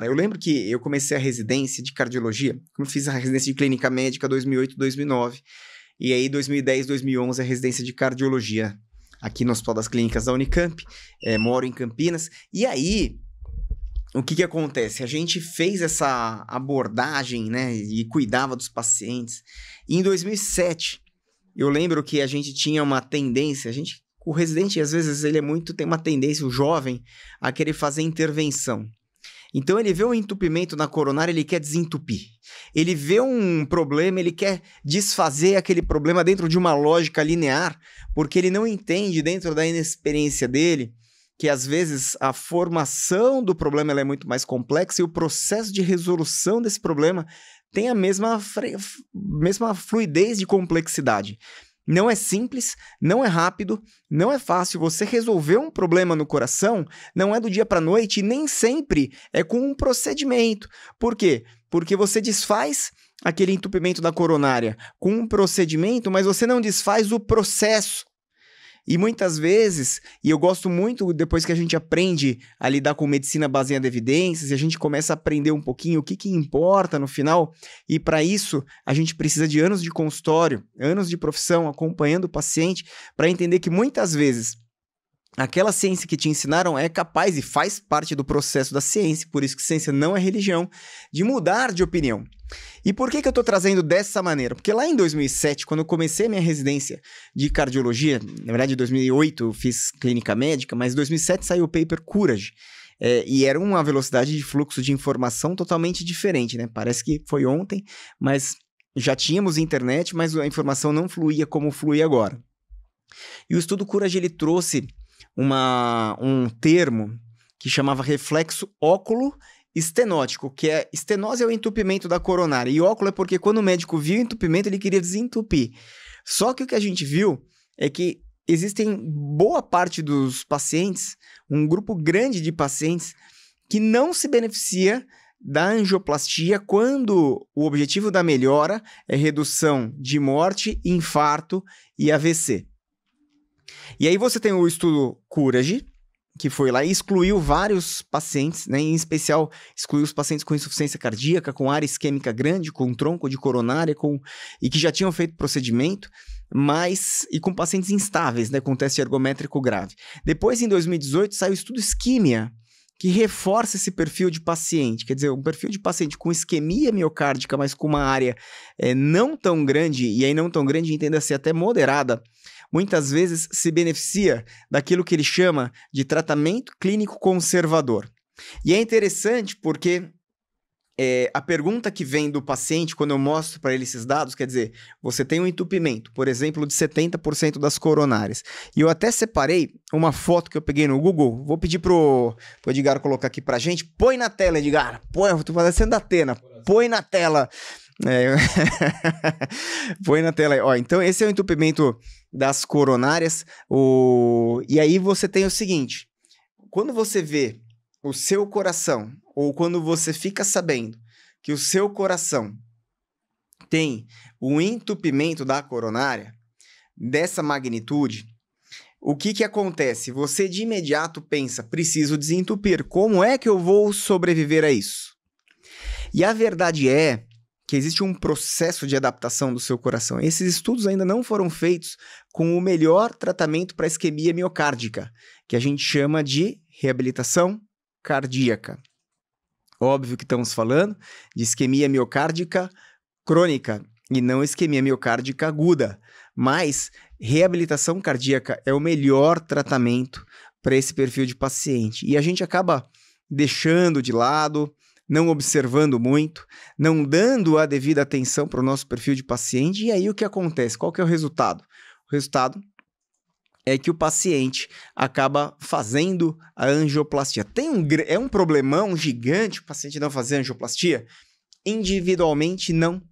cara, eu lembro que eu comecei a residência de cardiologia, como eu fiz a residência de clínica médica 2008, 2009, e aí 2010, 2011 a residência de cardiologia aqui no Hospital das Clínicas da Unicamp, é, moro em Campinas, e aí o que que acontece? A gente fez essa abordagem, né, e cuidava dos pacientes. E em 2007, eu lembro que a gente tinha uma tendência, a gente, o residente às vezes ele é muito tem uma tendência, o jovem, a querer fazer intervenção. Então ele vê um entupimento na coronária, ele quer desentupir. Ele vê um problema, ele quer desfazer aquele problema dentro de uma lógica linear, porque ele não entende dentro da inexperiência dele que às vezes a formação do problema é muito mais complexa e o processo de resolução desse problema tem a mesma, mesma fluidez de complexidade. Não é simples, não é rápido, não é fácil. Você resolver um problema no coração não é do dia para noite e nem sempre é com um procedimento. Por quê? Porque você desfaz aquele entupimento da coronária com um procedimento, mas você não desfaz o processo e muitas vezes, e eu gosto muito depois que a gente aprende a lidar com medicina baseada em evidências, e a gente começa a aprender um pouquinho o que, que importa no final, e para isso a gente precisa de anos de consultório, anos de profissão acompanhando o paciente, para entender que muitas vezes aquela ciência que te ensinaram é capaz e faz parte do processo da ciência, por isso que ciência não é religião, de mudar de opinião. E por que, que eu estou trazendo dessa maneira? Porque lá em 2007, quando eu comecei minha residência de cardiologia, na verdade em 2008 eu fiz clínica médica, mas em 2007 saiu o paper Courage, é, e era uma velocidade de fluxo de informação totalmente diferente, né? Parece que foi ontem, mas já tínhamos internet, mas a informação não fluía como flui agora. E o estudo Courage ele trouxe uma, um termo que chamava reflexo óculo estenótico, que é estenose é o entupimento da coronária. E óculo é porque quando o médico viu o entupimento, ele queria desentupir. Só que o que a gente viu é que existem boa parte dos pacientes, um grupo grande de pacientes, que não se beneficia da angioplastia quando o objetivo da melhora é redução de morte, infarto e AVC. E aí você tem o estudo Courage, que foi lá e excluiu vários pacientes, né? em especial excluiu os pacientes com insuficiência cardíaca, com área isquêmica grande, com tronco de coronária, com e que já tinham feito procedimento, mas e com pacientes instáveis, né, com teste ergométrico grave. Depois, em 2018, saiu o estudo isquemia, que reforça esse perfil de paciente, quer dizer, um perfil de paciente com isquemia miocárdica, mas com uma área é, não tão grande, e aí não tão grande, entenda-se até moderada, muitas vezes se beneficia daquilo que ele chama de tratamento clínico conservador. E é interessante porque é, a pergunta que vem do paciente quando eu mostro para ele esses dados, quer dizer, você tem um entupimento, por exemplo, de 70% das coronárias. E eu até separei uma foto que eu peguei no Google. Vou pedir pro, pro Edgar colocar aqui pra gente. Põe na tela, Edgar. Põe, eu tô fazendo a Atena. Põe na tela é, põe na tela aí. Ó, então esse é o entupimento das coronárias. O... E aí você tem o seguinte: quando você vê o seu coração, ou quando você fica sabendo que o seu coração tem o entupimento da coronária dessa magnitude, o que, que acontece? Você de imediato pensa: preciso desentupir, como é que eu vou sobreviver a isso? E a verdade é que existe um processo de adaptação do seu coração. Esses estudos ainda não foram feitos com o melhor tratamento para isquemia miocárdica, que a gente chama de reabilitação cardíaca. Óbvio que estamos falando de isquemia miocárdica crônica e não isquemia miocárdica aguda, mas reabilitação cardíaca é o melhor tratamento para esse perfil de paciente. E a gente acaba deixando de lado, não observando muito, não dando a devida atenção para o nosso perfil de paciente. E aí o que acontece? Qual que é o resultado? O resultado é que o paciente acaba fazendo a angioplastia. Tem um, é um problemão gigante o paciente não fazer angioplastia? Individualmente não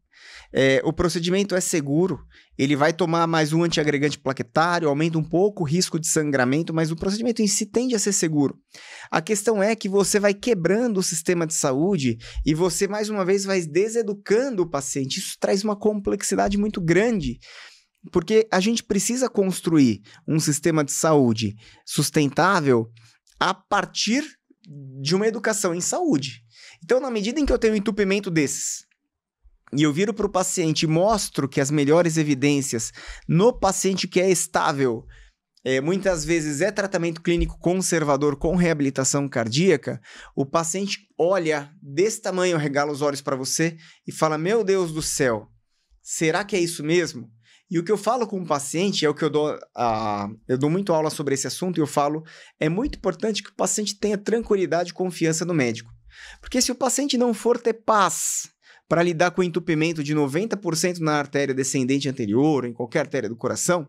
é, o procedimento é seguro, ele vai tomar mais um antiagregante plaquetário, aumenta um pouco o risco de sangramento, mas o procedimento em si tende a ser seguro. A questão é que você vai quebrando o sistema de saúde e você, mais uma vez, vai deseducando o paciente. Isso traz uma complexidade muito grande. Porque a gente precisa construir um sistema de saúde sustentável a partir de uma educação em saúde. Então, na medida em que eu tenho um entupimento desses, e eu viro para o paciente e mostro que as melhores evidências no paciente que é estável, é, muitas vezes é tratamento clínico conservador com reabilitação cardíaca, o paciente olha desse tamanho, regala os olhos para você e fala: Meu Deus do céu, será que é isso mesmo? E o que eu falo com o paciente é o que eu dou. A, eu dou muito aula sobre esse assunto e eu falo: é muito importante que o paciente tenha tranquilidade e confiança no médico. Porque se o paciente não for ter paz para lidar com o entupimento de 90% na artéria descendente anterior, em qualquer artéria do coração,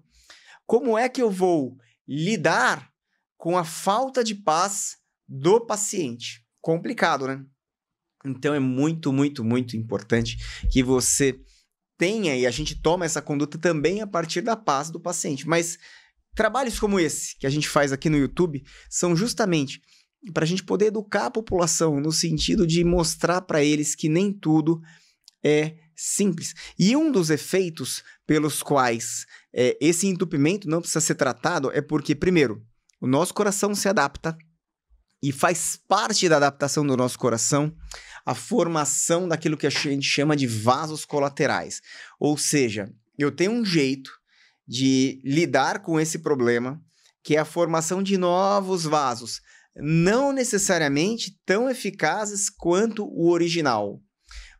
como é que eu vou lidar com a falta de paz do paciente? Complicado, né? Então é muito, muito, muito importante que você tenha e a gente toma essa conduta também a partir da paz do paciente. Mas trabalhos como esse que a gente faz aqui no YouTube são justamente para a gente poder educar a população no sentido de mostrar para eles que nem tudo é simples. E um dos efeitos pelos quais é, esse entupimento não precisa ser tratado é porque, primeiro, o nosso coração se adapta e faz parte da adaptação do nosso coração a formação daquilo que a gente chama de vasos colaterais. Ou seja, eu tenho um jeito de lidar com esse problema, que é a formação de novos vasos não necessariamente tão eficazes quanto o original,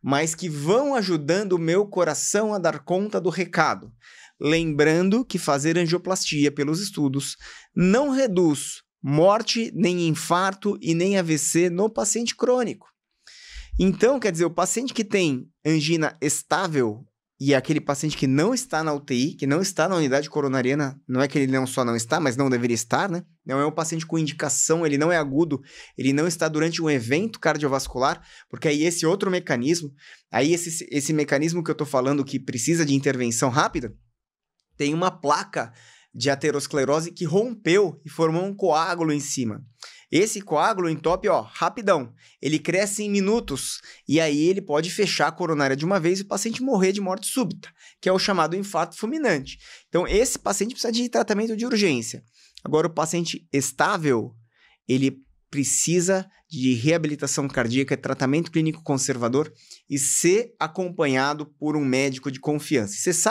mas que vão ajudando o meu coração a dar conta do recado. Lembrando que fazer angioplastia, pelos estudos, não reduz morte, nem infarto e nem AVC no paciente crônico. Então, quer dizer, o paciente que tem angina estável, e aquele paciente que não está na UTI, que não está na unidade coronariana, não é que ele não só não está, mas não deveria estar, né? Não é um paciente com indicação, ele não é agudo, ele não está durante um evento cardiovascular, porque aí esse outro mecanismo, aí esse, esse mecanismo que eu estou falando que precisa de intervenção rápida, tem uma placa de aterosclerose que rompeu e formou um coágulo em cima. Esse coágulo entope, ó, rapidão. Ele cresce em minutos e aí ele pode fechar a coronária de uma vez e o paciente morrer de morte súbita, que é o chamado infarto fulminante. Então, esse paciente precisa de tratamento de urgência. Agora, o paciente estável, ele precisa de reabilitação cardíaca, tratamento clínico conservador e ser acompanhado por um médico de confiança. Você sabe